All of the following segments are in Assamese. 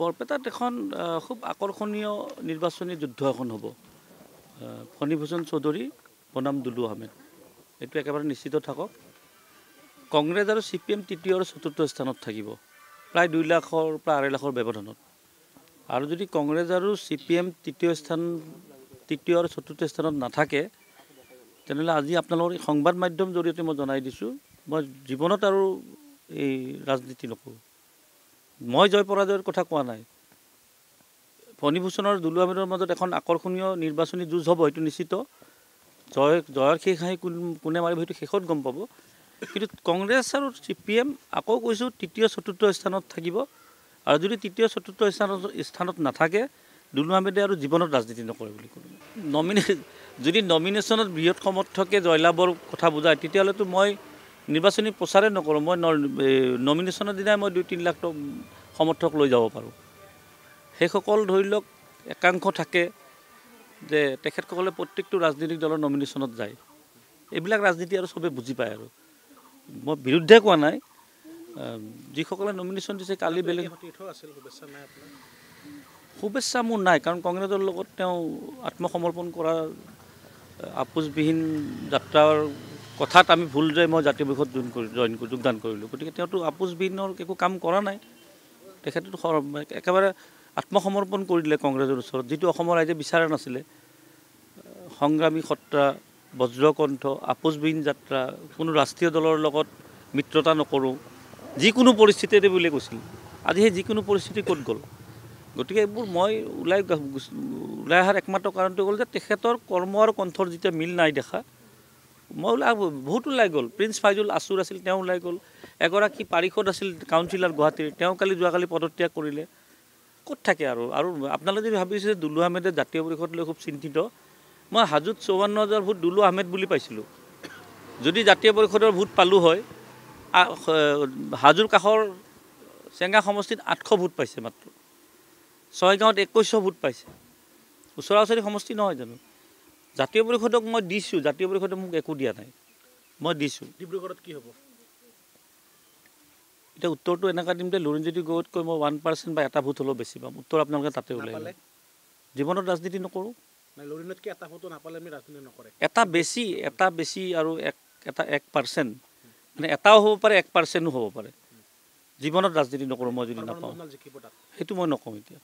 বৰপেটাত এখন খুব আকৰ্ষণীয় নিৰ্বাচনী যুদ্ধ এখন হ'ব ফণীভূষণ চৌধুৰী বনাম দুলু আহমেদ এইটো একেবাৰে নিশ্চিত থাকক কংগ্ৰেছ আৰু চি পি এম তৃতীয় আৰু চতুৰ্থ স্থানত থাকিব প্ৰায় দুই লাখৰ পৰা আঢ়ৈ লাখৰ ব্যৱধানত আৰু যদি কংগ্ৰেছ আৰু চি পি এম তৃতীয় স্থান তৃতীয় আৰু চতুৰ্থ স্থানত নাথাকে তেনেহ'লে আজি আপোনালোকৰ সংবাদ মাধ্যম জৰিয়তে মই জনাই দিছোঁ মই জীৱনত আৰু এই ৰাজনীতি নকৰোঁ মই জয় পৰাজয়ৰ কথা কোৱা নাই ফণীভূষণৰ দুলুৱাভেদৰ মাজত এখন আকৰ্ষণীয় নিৰ্বাচনী যুঁজ হ'ব সেইটো নিশ্চিত জয় জয়ৰ শেষ হাঁহি কোন কোনে মাৰিব সেইটো শেষত গম পাব কিন্তু কংগ্ৰেছ আৰু চি পি এম আকৌ কৈছোঁ তৃতীয় চতুৰ্থ স্থানত থাকিব আৰু যদি তৃতীয় চতুৰ্থ স্থানত স্থানত নাথাকে দুলুৱাহমেদে আৰু জীৱনত ৰাজনীতি নকৰে বুলি ক'লোঁ নমিনে যদি নমিনেশ্যনত বৃহৎ সমৰ্থকে জয়লাভৰ কথা বুজায় তেতিয়াহ'লেতো মই নিৰ্বাচনী প্ৰচাৰে নকৰোঁ মই নমিনেশ্যনৰ দিনাই মই দুই তিনি লাখ সমৰ্থক লৈ যাব পাৰোঁ সেইসকল ধৰি লওক একাংশ থাকে যে তেখেতসকলে প্ৰত্যেকটো ৰাজনৈতিক দলৰ নমিনেশ্যনত যায় এইবিলাক ৰাজনীতি আৰু চবেই বুজি পায় আৰু মই বিৰুদ্ধে কোৱা নাই যিসকলে নমিনেশ্যন দিছে কালি বেলেগ শুভেচ্ছা মোৰ নাই কাৰণ কংগ্ৰেছৰ লগত তেওঁ আত্মসমৰ্পণ কৰাৰ আপোচবিহীন যাত্ৰাৰ কথাত আমি ভুল যে মই জাতীয় পৰিষদ জইন কৰি জইন কৰি যোগদান কৰিলোঁ গতিকে তেওঁতো আপোচবিহীনৰ একো কাম কৰা নাই তেখেতেতো একেবাৰে আত্মসমৰ্পণ কৰি দিলে কংগ্ৰেছৰ ওচৰত যিটো অসমৰ ৰাইজে বিচৰা নাছিলে সংগ্ৰামী সত্ৰা বজ্ৰকণ্ঠ আপোচবিহীন যাত্ৰা কোনো ৰাষ্ট্ৰীয় দলৰ লগত মিত্ৰতা নকৰোঁ যিকোনো পৰিস্থিতিতে বুলি কৈছিল আজি সেই যিকোনো পৰিস্থিতি ক'ত গ'ল গতিকে এইবোৰ মই ওলাই ওলাই অহাৰ একমাত্ৰ কাৰণটো গ'ল যে তেখেতৰ কৰ্ম আৰু কণ্ঠৰ যেতিয়া মিল নাই দেখা মই ওলাই বহুত ওলাই গ'ল প্ৰিন্স ফাইজুল আছুৰ আছিল তেওঁ ওলাই গ'ল এগৰাকী পাৰিষদ আছিল কাউঞ্চিলাৰ গুৱাহাটীৰ তেওঁ কালি যোৱাকালি পদত্যাগ কৰিলে ক'ত থাকে আৰু আৰু আপোনালোকে যদি ভাবিছে যে দুলু আহমেদে জাতীয় পৰিষদ লৈ খুব চিন্তিত মই হাজোত চৌৱন্ন হাজাৰ ভোট দুলু আহমেদ বুলি পাইছিলোঁ যদি জাতীয় পৰিষদৰ ভোট পালোঁ হয় হাজোৰ কাষৰ চেঙা সমষ্টিত আঠশ ভোট পাইছে মাত্ৰ ছয়গাঁৱত একৈছশ ভোট পাইছে ওচৰা ওচৰি সমষ্টি নহয় জানো জাতীয় পৰিষদক মই দিছোঁ জাতীয় পৰিষদে মোক একো দিয়া নাই মই দিছোঁ ডিব্ৰুগড়ত কি হ'ব এতিয়া উত্তৰটো এনেকুৱা দিম যে লুৰিণজ্যোতি গগৈতকৈ মই ওৱান পাৰ্চেণ্ট বা এটা ভোট হ'লেও বেছি পাম উত্তৰ আপোনালোকে তাতে ওলাই জীৱনত ৰাজনীতি নকৰোঁ এটা বেছি এটা বেছি আৰু এক এটা এক পাৰ্চেণ্ট মানে এটাও হ'ব পাৰে এক পাৰ্চেণ্টো হ'ব পাৰে জীৱনত ৰাজনীতি নকৰোঁ মই যদি নাপাওঁ সেইটো মই নকওঁ এতিয়া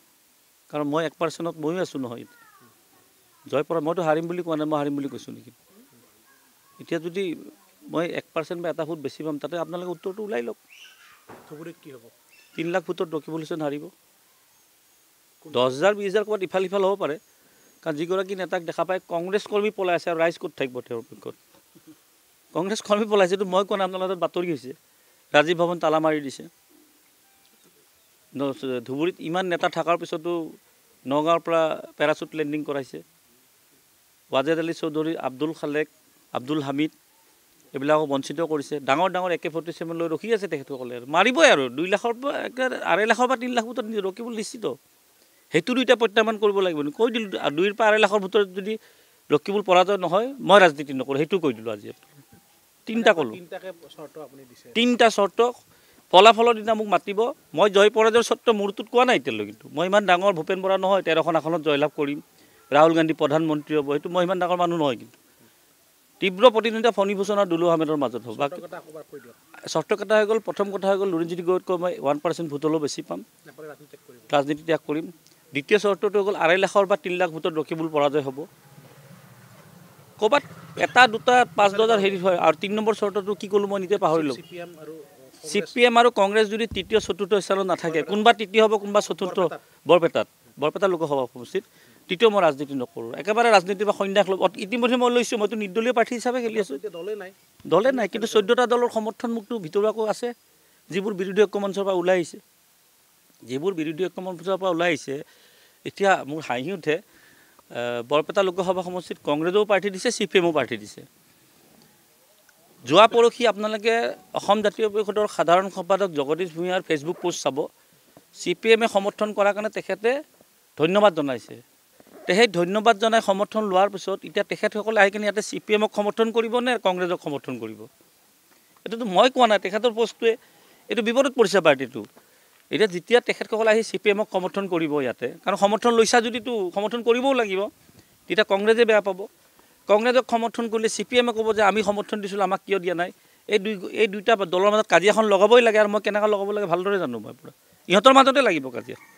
কাৰণ মই এক পাৰ্চেণ্টত ময়ো আছোঁ নহয় এতিয়া জয়পৰা মইতো হাৰিম বুলি কোৱা নাই মই হাৰিম বুলি কৈছোঁ নেকি এতিয়া যদি মই এক পাৰ্চেণ্ট বা এটা ফুট বেছি পাম তাতে আপোনালোকে উত্তৰটো ওলাই লওক কি হ'ব তিনি লাখ ফুটত ভোটত ডকিবলেশ্যন হাৰিব দহ হাজাৰ বিছ হাজাৰ ক'ৰবাত ইফাল সিফাল হ'ব পাৰে কাৰণ যিগৰাকী নেতাক দেখা পায় কংগ্ৰেছ কৰ্মী পলাইছে আৰু ৰাইজ ক'ত থাকিব তেওঁৰ পক্ষত কংগ্ৰেছ কৰ্মী পলাইছেতো মই কোৱা নাই আপোনালোকৰ বাতৰি হৈছে ৰাজীৱ ভৱন তালা মাৰি দিছে ধুবুৰীত ইমান নেতা থকাৰ পিছতো নগাঁৱৰ পৰা পেৰাচুট লেণ্ডিং কৰাইছে ৱাজেদ আলী চৌধুৰী আব্দুল খালেক আব্দুল হামিদ এইবিলাকক বঞ্চিত কৰিছে ডাঙৰ ডাঙৰ একে ফৰ্টি চেভেন লৈ ৰখি আছে তেখেতসকলে মাৰিবই আৰু দুই লাখৰ পৰা একেবাৰে আঢ়ৈ লাখৰ পৰা তিনি লাখ ভোটত ৰখিব নিশ্চিত সেইটো দুয়োটা প্ৰত্যাহ্বান কৰিব লাগিব নি কৈ দিলোঁ দুইৰ পৰা আঢ়ৈ লাখৰ ভোটত যদি ৰখিবলৈ পৰাজয় নহয় মই ৰাজনীতি নকৰোঁ সেইটো কৈ দিলোঁ আজি তিনিটা ক'লোঁ তিনিটা চৰ্ত ফলাফলৰ দিনা মোক মাতিব মই জয় পৰাজয়ৰ চৰ্ত মূৰটোত কোৱা নাই এতিয়ালৈ কিন্তু মই ইমান ডাঙৰ ভূপেন বৰা নহয় তেৰখন আসনত জয়লাভ কৰিম ৰাহুল গান্ধী প্ৰধানমন্ত্ৰী হ'ব সেইটো মই সিমান ডাঙৰ মানুহ নহয় কিন্তু তীব্ৰ প্ৰতিদ্বন্দ্বিতা ফণীভূষণ আৰু দুলু আহমেদৰ মাজত হ'ব চৰ্ত কথা হৈ গ'ল প্ৰথম কথা হৈ গ'ল ৰঞ্জিত গগৈতকৈ মই ওৱান পাৰ্চেণ্ট ভোটলৈ বেছি পাম ৰাজনীতি ত্যাগ কৰিম দ্বিতীয় চৰ্তটো হৈ গ'ল আঢ়ৈ লাখৰ বা তিনি লাখ ভোটত ৰখিবলৈ পৰাজয় হ'ব ক'ৰবাত এটা দুটা পাঁচ দহজাৰ হেৰি হয় আৰু তিনি নম্বৰ চৰ্তটো কি ক'লোঁ মই নিজে পাহৰিলোঁ চি পি এম আৰু কংগ্ৰেছ যদি তৃতীয় চতুৰ্থ স্থানত নাথাকে কোনোবা তৃতীয় হ'ব কোনোবা চতুৰ্থ বৰপেটাত বৰপেটা লোকসভা সমষ্টিত তেতিয়াও মই ৰাজনীতি নকৰোঁ একেবাৰে ৰাজনীতিৰ পৰা সন্যাস ল'ব ইতিমধ্যে মই লৈছোঁ মইতো নিৰ্দলীয় প্ৰাৰ্থী হিচাপে খেলি আছোঁ দলে নাই দলে নাই কিন্তু চৈধ্যটা দলৰ সমৰ্থন মোকতো ভিতৰুৱাকো আছে যিবোৰ বিৰোধী ঐক্য মঞ্চৰ পৰা ওলাই আহিছে যিবোৰ বিৰোধী ঐক্য মঞ্চৰ পৰা ওলাই আহিছে এতিয়া মোৰ হাঁহি উঠে বৰপেটা লোকসভা সমষ্টিত কংগ্ৰেছেও প্ৰাৰ্থী দিছে চি পি এমো প্ৰাৰ্থী দিছে যোৱা পৰহি আপোনালোকে অসম জাতীয় পৰিষদৰ সাধাৰণ সম্পাদক জগদীশ ভূঞাৰ ফেচবুক পোষ্ট চাব চি পি এমে সমৰ্থন কৰাৰ কাৰণে তেখেতে ধন্যবাদ জনাইছে সেই ধন্যবাদ জনাই সমৰ্থন লোৱাৰ পিছত এতিয়া তেখেতসকলে আহি কিনে ইয়াতে চি পি এমক সমৰ্থন কৰিবনে কংগ্ৰেছক সমৰ্থন কৰিব এইটোতো মই কোৱা নাই তেখেতৰ বস্তুৱে এইটো বিপদত পৰিছে পাৰ্টিটো এতিয়া যেতিয়া তেখেতসকলে আহি চি পি এমক সমৰ্থন কৰিব ইয়াতে কাৰণ সমৰ্থন লৈছা যদিতো সমৰ্থন কৰিবও লাগিব তেতিয়া কংগ্ৰেছে বেয়া পাব কংগ্ৰেছক সমৰ্থন কৰিলে চি পি এমে ক'ব যে আমি সমৰ্থন দিছিলোঁ আমাক কিয় দিয়া নাই এই দুই এই দুইটা দলৰ মাজত কাজিয়াখন লগাবই লাগে আৰু মই কেনেকৈ লগাব লাগে ভালদৰে জানো মই পূৰা ইহঁতৰ মাজতে লাগিব কাজিয়া